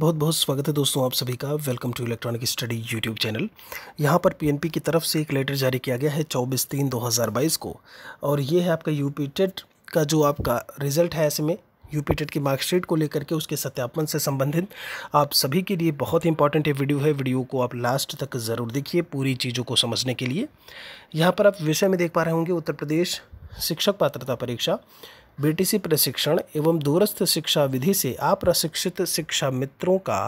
बहुत बहुत स्वागत है दोस्तों आप सभी का welcome to electronic study YouTube channel यहाँ पर पीएनपी की तरफ से एक लेटर जारी किया गया है चौबीस तीन 2022 को और ये है आपका यू टेट का जो आपका रिजल्ट है ऐसे में यू टेट की मार्कशीट को लेकर के उसके सत्यापन से संबंधित आप सभी के लिए बहुत इंपॉर्टेंट ये वीडियो है वीडियो को आप लास्ट तक ज़रूर देखिए पूरी चीज़ों को समझने के लिए यहाँ पर आप विषय में देख पा रहे होंगे उत्तर प्रदेश शिक्षक पात्रता परीक्षा बीटीसी प्रशिक्षण एवं दूरस्थ शिक्षा विधि से अप्रशिक्षित शिक्षा मित्रों का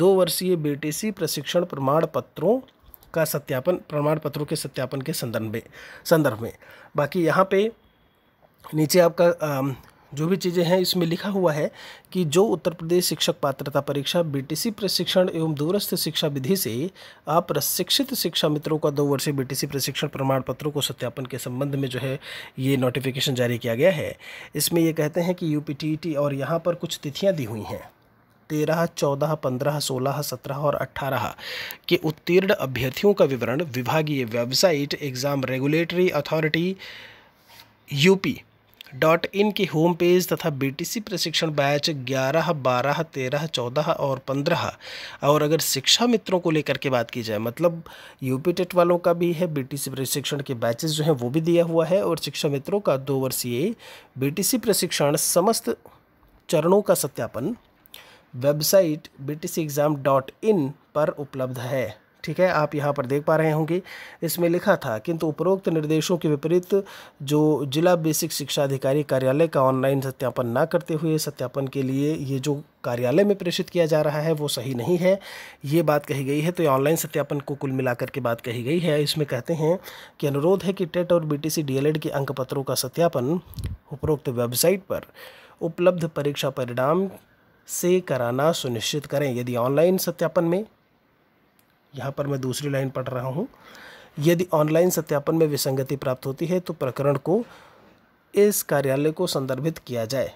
दो वर्षीय बीटीसी प्रशिक्षण प्रमाण पत्रों का सत्यापन प्रमाण पत्रों के सत्यापन के संदर्भ में संदर्भ में बाकी यहाँ पे नीचे आपका जो भी चीज़ें हैं इसमें लिखा हुआ है कि जो उत्तर प्रदेश शिक्षक पात्रता परीक्षा बीटीसी प्रशिक्षण एवं दूरस्थ शिक्षा विधि से आप प्रशिक्षित शिक्षा मित्रों का दो वर्षीय बीटीसी प्रशिक्षण प्रमाण पत्रों को सत्यापन के संबंध में जो है ये नोटिफिकेशन जारी किया गया है इसमें ये कहते हैं कि यू e और यहाँ पर कुछ तिथियाँ दी हुई हैं तेरह चौदह पंद्रह सोलह सत्रह और अट्ठारह के उत्तीर्ण अभ्यर्थियों का विवरण विभागीय website exam regulatory authority UP dot in की होम पेज तथा बीटीसी प्रशिक्षण बैच 11, 12, 13, 14 और 15 और अगर शिक्षा मित्रों को लेकर के बात की जाए मतलब यूपी टेट वालों का भी है बीटीसी प्रशिक्षण के बैचेस जो हैं वो भी दिया हुआ है और शिक्षा मित्रों का दो वर्षीय बीटीसी प्रशिक्षण समस्त चरणों का सत्यापन website B T C exam dot in पर उपलब्ध है ठीक है आप यहाँ पर देख पा रहे होंगे इसमें लिखा था किंतु उपरोक्त निर्देशों के विपरीत जो जिला बेसिक शिक्षा अधिकारी कार्यालय का ऑनलाइन सत्यापन न करते हुए सत्यापन के लिए ये जो कार्यालय में प्रेषित किया जा रहा है वो सही नहीं है ये बात कही गई है तो ये ऑनलाइन सत्यापन को कुल मिलाकर के बात कही गई है इसमें कहते हैं कि अनुरोध है कि टेट और बी टी के अंक पत्रों का सत्यापन उपरोक्त वेबसाइट पर उपलब्ध परीक्षा परिणाम से कराना सुनिश्चित करें यदि ऑनलाइन सत्यापन में यहाँ पर मैं दूसरी लाइन पढ़ रहा हूँ यदि ऑनलाइन सत्यापन में विसंगति प्राप्त होती है तो प्रकरण को इस कार्यालय को संदर्भित किया जाए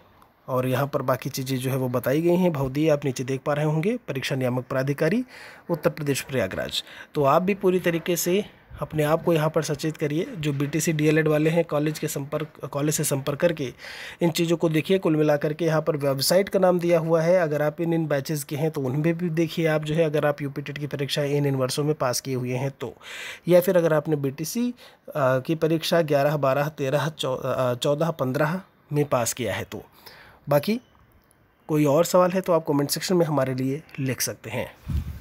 और यहाँ पर बाकी चीज़ें जो है वो बताई गई हैं भवदीय आप नीचे देख पा रहे होंगे परीक्षा नियामक प्राधिकारी उत्तर प्रदेश प्रयागराज तो आप भी पूरी तरीके से अपने आप को यहाँ पर सचेत करिए जो बीटीसी डीएलएड वाले हैं कॉलेज के संपर्क कॉलेज से संपर्क करके इन चीज़ों को देखिए कुल मिलाकर के यहाँ पर वेबसाइट का नाम दिया हुआ है अगर आप इन इन बैचेज़ के हैं तो उनमें भी देखिए आप जो है अगर आप यूपी की परीक्षा इन इन वर्षों में पास किए हुए हैं तो या फिर अगर आपने बी की परीक्षा ग्यारह बारह तेरह चौदह पंद्रह में पास किया है तो बाकी कोई और सवाल है तो आप कमेंट सेक्शन में हमारे लिए लिख सकते हैं